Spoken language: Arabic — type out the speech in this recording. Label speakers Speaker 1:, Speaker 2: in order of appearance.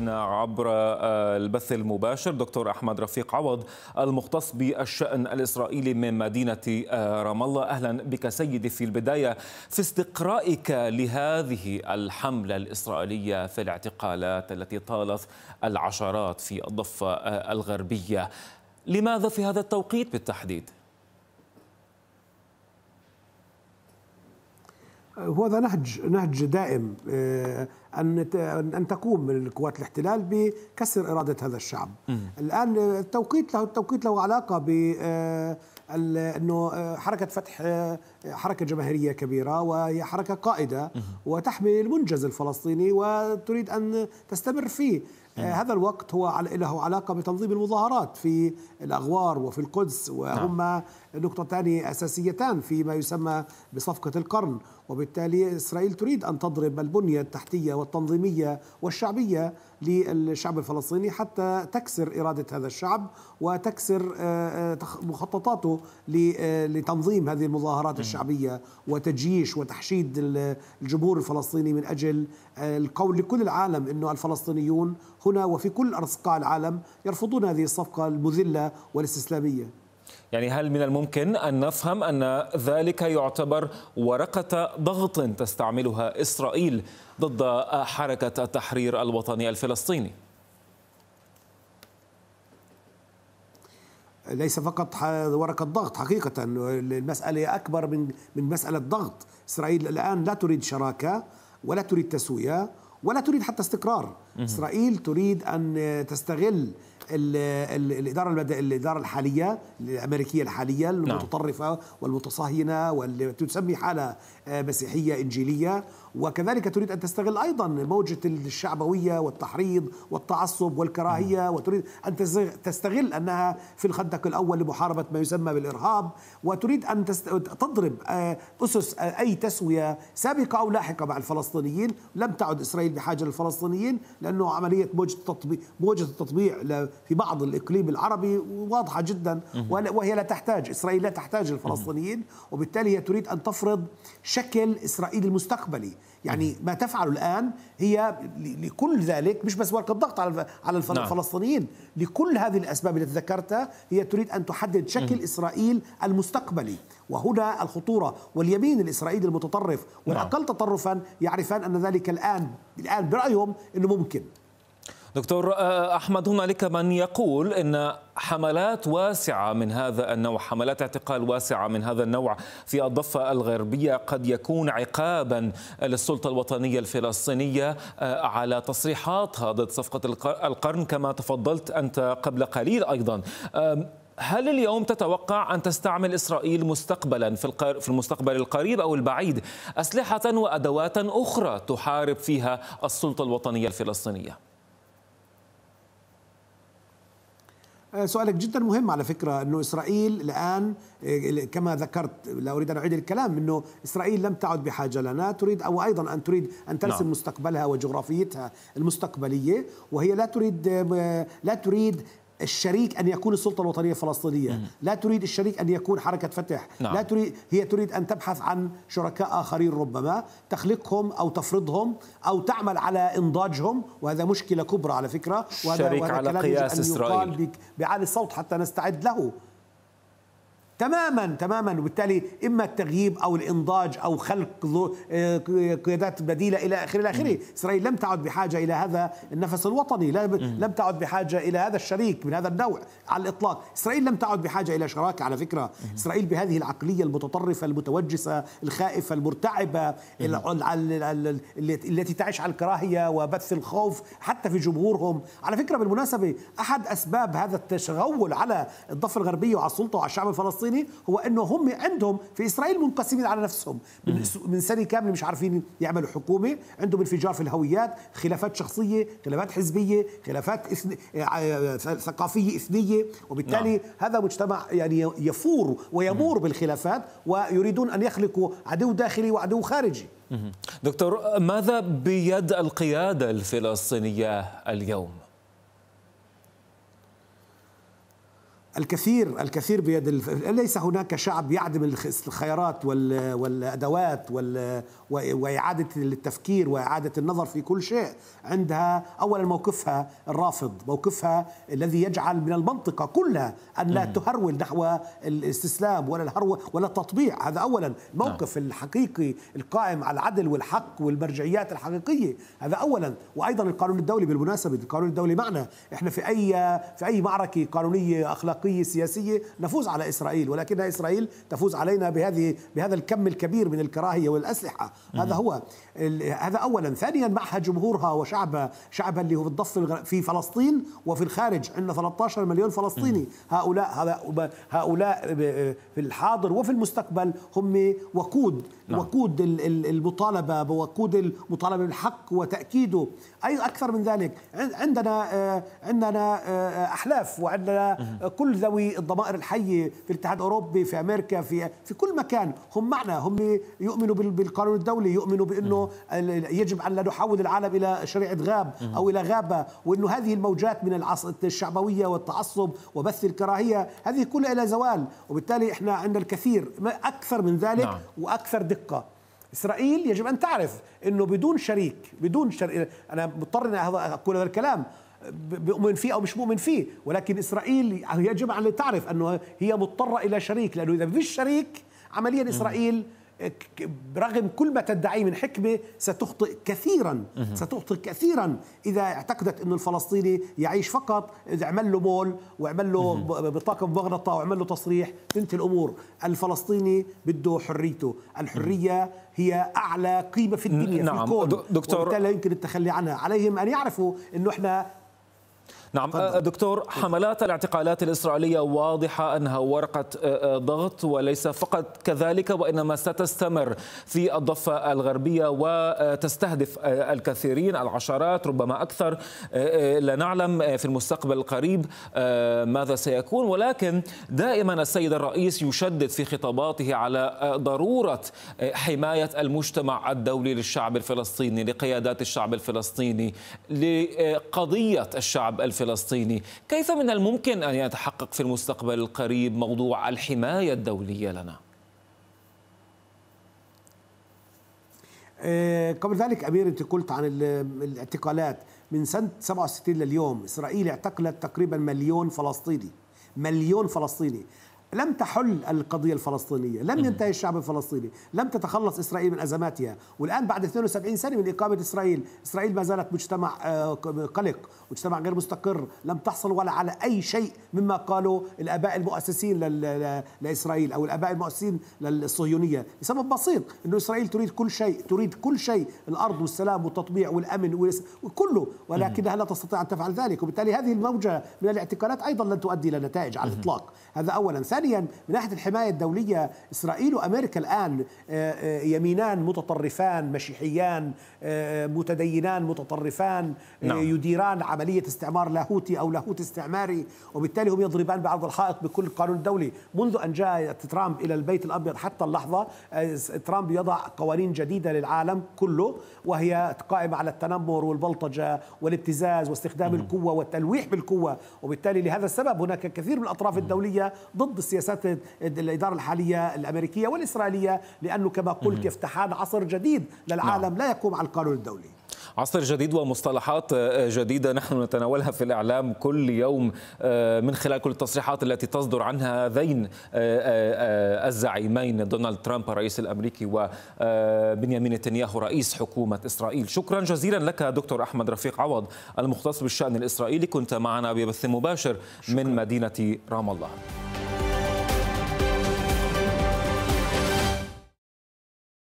Speaker 1: لقائنا عبر آه، البث المباشر دكتور أحمد رفيق عوض المختص بالشأن الإسرائيلي من مدينة آه، رام الله أهلا بك سيدي في البداية في استقرائك لهذه الحملة الإسرائيلية في الاعتقالات التي طالت العشرات في الضفة آه، الغربية لماذا في هذا التوقيت بالتحديد؟
Speaker 2: وهذا نهج نهج دائم آه، ان ان تقوم القوات الاحتلال بكسر اراده هذا الشعب الان التوقيت له التوقيت له علاقه ب آه، انه آه، حركه فتح حركه جماهيريه كبيره وهي حركه قائده وتحمي المنجز الفلسطيني وتريد ان تستمر فيه آه، هذا الوقت هو له علاقه بتنظيم المظاهرات في الاغوار وفي القدس نعم. وهما نقطتان اساسيتان فيما يسمى بصفقه القرن وبالتالي اسرائيل تريد ان تضرب البنيه التحتيه والتنظيميه والشعبيه للشعب الفلسطيني حتى تكسر اراده هذا الشعب وتكسر آه، آه، مخططاته لتنظيم هذه المظاهرات الشعبيه وتجييش وتحشيد الجمهور الفلسطيني من اجل القول لكل العالم انه الفلسطينيون هنا وفي كل أرقاع العالم يرفضون هذه الصفقة المذلة والاستسلامية
Speaker 1: يعني هل من الممكن أن نفهم أن ذلك يعتبر ورقة ضغط تستعملها إسرائيل ضد حركة التحرير الوطني الفلسطيني؟
Speaker 2: ليس فقط ورقة ضغط حقيقة المسألة أكبر من من مسألة ضغط إسرائيل الآن لا تريد شراكة ولا تريد تسوية ولا تريد حتى استقرار إسرائيل تريد أن تستغل ال ال الاداره الاداره الحاليه الامريكيه الحاليه نعم. المتطرفه والمتصهينه واللي تسمي حالها آه، مسيحيه انجيليه وكذلك تريد ان تستغل ايضا موجه الشعبويه والتحريض والتعصب والكراهيه نعم. وتريد ان تستغل انها في الخندق الاول لمحاربه ما يسمى بالارهاب وتريد ان تضرب آه، اسس آه، اي تسويه سابقه او لاحقه مع الفلسطينيين لم تعد اسرائيل بحاجه للفلسطينيين لانه عمليه موجه التطبيع موجه التطبيع في بعض الإقليم العربي واضحة جدا وهي لا تحتاج إسرائيل لا تحتاج الفلسطينيين وبالتالي هي تريد أن تفرض شكل إسرائيل المستقبلي يعني ما تفعله الآن هي لكل ذلك مش بس ورقة ضغط على على نعم. الفلسطينيين لكل هذه الأسباب التي ذكرتها هي تريد أن تحدد شكل إسرائيل المستقبلي وهنا الخطورة واليمين الإسرائيلي المتطرف نعم. والأقل تطرفا يعرفان أن ذلك الآن الآن برأيهم أنه ممكن
Speaker 1: دكتور آه، احمد هنالك من يقول ان حملات واسعه من هذا النوع حملات اعتقال واسعه من هذا النوع في الضفه الغربيه قد يكون عقابا للسلطه الوطنيه الفلسطينيه آه، على تصريحاتها ضد صفقه القرن كما تفضلت انت قبل قليل ايضا هل اليوم تتوقع ان تستعمل اسرائيل مستقبلا في في المستقبل القريب او البعيد اسلحه وادوات اخرى تحارب فيها السلطه الوطنيه الفلسطينيه؟
Speaker 2: آه، سؤالك جدا مهم على فكرة أنه إسرائيل الآن آه، كما ذكرت لا أريد أن أعيد الكلام أنه إسرائيل لم تعد بحاجة لنا تريد أو أيضا أن تريد أن ترسم نعم. مستقبلها وجغرافيتها المستقبلية وهي لا تريد آه، لا تريد الشريك أن يكون السلطة الوطنية الفلسطينية لا تريد الشريك أن يكون حركة فتح نعم. لا تريد هي تريد أن تبحث عن شركاء آخرين ربما تخلقهم أو تفرضهم أو تعمل على إنضاجهم وهذا مشكلة كبرى على فكرة وهذا الشريك وهذا على قياس إسرائيل بعالي الصوت حتى نستعد له تماما تماما وبالتالي اما التغييب او الانضاج او خلق آه، قيادات بديله الى اخره الى اخره، اسرائيل لم تعد بحاجه الى هذا النفس الوطني، لم تعد بحاجه الى هذا الشريك من هذا النوع على الاطلاق، اسرائيل لم تعد بحاجه الى شراكه على فكره، اسرائيل بهذه العقليه المتطرفه المتوجسه الخائفه المرتعبه التي تعيش على الكراهيه وبث الخوف حتى في جمهورهم، على فكره بالمناسبه احد اسباب هذا التشغل على الضفه الغربيه وعلى السلطه وعلى الشعب الفلسطيني الفلسطيني هو انه هم عندهم في اسرائيل منقسمين على نفسهم من, من سنه كامله مش عارفين يعملوا حكومه عندهم انفجار في الهويات خلافات شخصيه خلافات حزبيه خلافات إثن... آه، آه، ثقافيه اثنيه وبالتالي نعم. هذا مجتمع يعني يفور ويمور بالخلافات ويريدون ان يخلقوا عدو داخلي وعدو خارجي
Speaker 1: دكتور ماذا بيد القياده الفلسطينيه اليوم
Speaker 2: الكثير الكثير بيد ليس هناك شعب يعدم الخيارات والادوات واعاده التفكير واعاده النظر في كل شيء عندها اولا موقفها الرافض موقفها الذي يجعل من المنطقه كلها ان لا تهرول نحو الاستسلام ولا الهرو ولا التطبيع هذا اولا الموقف نعم. الحقيقي القائم على العدل والحق والمرجعيات الحقيقيه هذا اولا وايضا القانون الدولي بالمناسبه القانون الدولي معنا احنا في اي في اي معركه قانونيه اخلاقيه عراقية سياسية نفوز على إسرائيل ولكن إسرائيل تفوز علينا بهذه بهذا الكم الكبير من الكراهية والأسلحة هذا هو هذا أولا ثانيا معها جمهورها وشعبها شعبها اللي هو في الضفه في فلسطين وفي الخارج عندنا 13 مليون فلسطيني هؤلاء هذا هؤلاء في الحاضر وفي المستقبل هم وقود نعم. وقود المطالبة بوقود المطالبة بالحق وتأكيده أي أكثر من ذلك عندنا آه، عندنا آه، أحلاف وعندنا كل ذوي الضمائر الحيه في الاتحاد الاوروبي في امريكا في في كل مكان هم معنا هم يؤمنوا بالقانون الدولي يؤمنوا بانه يجب ان لا نحول العالم الى شريعه غاب او الى غابه وانه هذه الموجات من الشعبويه والتعصب وبث الكراهيه هذه كلها الى زوال وبالتالي احنا عندنا الكثير اكثر من ذلك نعم. واكثر دقه اسرائيل يجب ان تعرف انه بدون شريك بدون شريك انا مضطر اني اقول هذا الكلام بؤمن فيه او مش مؤمن فيه ولكن اسرائيل يجب ان تعرف انه هي مضطره الى شريك لانه اذا ما فيش شريك عمليا اسرائيل آه، برغم كل ما تدعيه من حكمه ستخطئ كثيرا ستخطئ كثيرا اذا اعتقدت انه الفلسطيني يعيش فقط اذا عمل له مول وعمل له بطاقه مغنطه وعمل له تصريح تنتهي الامور الفلسطيني بده حريته الحريه هي اعلى قيمه في الدنيا نعم. في الكون دكتور وبالتالي لا يمكن التخلي عنها عليهم ان يعرفوا انه احنا
Speaker 1: نعم آه، دكتور حملات الاعتقالات الإسرائيلية واضحة أنها ورقة آه، آه، ضغط وليس فقط كذلك وإنما ستستمر في الضفة الغربية وتستهدف الكثيرين العشرات ربما أكثر لا نعلم في المستقبل القريب ماذا سيكون ولكن دائما السيد الرئيس يشدد في خطاباته على ضرورة حماية المجتمع الدولي للشعب الفلسطيني لقيادات الشعب الفلسطيني لقضية الشعب الفلسطيني الفلسطيني كيف من الممكن أن يتحقق في المستقبل القريب موضوع الحماية الدولية لنا؟
Speaker 2: آه، قبل ذلك أمير أنت قلت عن الاعتقالات من سنة 67 لليوم إسرائيل اعتقلت تقريبا مليون فلسطيني مليون فلسطيني لم تحل القضية الفلسطينية لم ينتهي الشعب الفلسطيني لم تتخلص إسرائيل من أزماتها والآن بعد 72 سنة من إقامة إسرائيل إسرائيل ما زالت مجتمع آه، قلق مجتمع غير مستقر لم تحصل ولا على أي شيء مما قالوا الآباء المؤسسين لإسرائيل أو الآباء المؤسسين للصهيونية لسبب بسيط أنه إسرائيل تريد كل شيء تريد كل شيء الأرض والسلام والتطبيع والأمن وكله ولكنها لا تستطيع أن تفعل ذلك وبالتالي هذه الموجة من الاعتقالات أيضا لن تؤدي إلى نتائج على الإطلاق هذا أولا ثانيا من ناحيه الحمايه الدوليه اسرائيل وامريكا الان آه، آه، يمينان متطرفان مشيحيان آه، متدينان متطرفان نعم. يديران عمليه استعمار لاهوتي او لاهوت استعماري وبالتالي هم يضربان بعرض الحائط بكل القانون الدولي منذ ان جاء ترامب الى البيت الابيض حتى اللحظه ترامب يضع قوانين جديده للعالم كله وهي قائمه على التنمر والبلطجه والابتزاز واستخدام القوه والتلويح بالقوه وبالتالي لهذا السبب هناك كثير من الاطراف الدوليه ضد السياسات الإدارة الحالية الأمريكية والإسرائيلية لأنه كما قلت يفتحان عصر جديد للعالم نعم. لا يقوم على القانون الدولي
Speaker 1: عصر جديد ومصطلحات آه، جديدة نحن نتناولها في الإعلام كل يوم آه، من خلال كل التصريحات التي تصدر عن هذين آه، الزعيمين دونالد ترامب الرئيس الأمريكي وبنيامين نتنياهو رئيس حكومة إسرائيل شكرا جزيلا لك دكتور أحمد رفيق عوض المختص بالشأن الإسرائيلي كنت معنا ببث مباشر من مدينة رام الله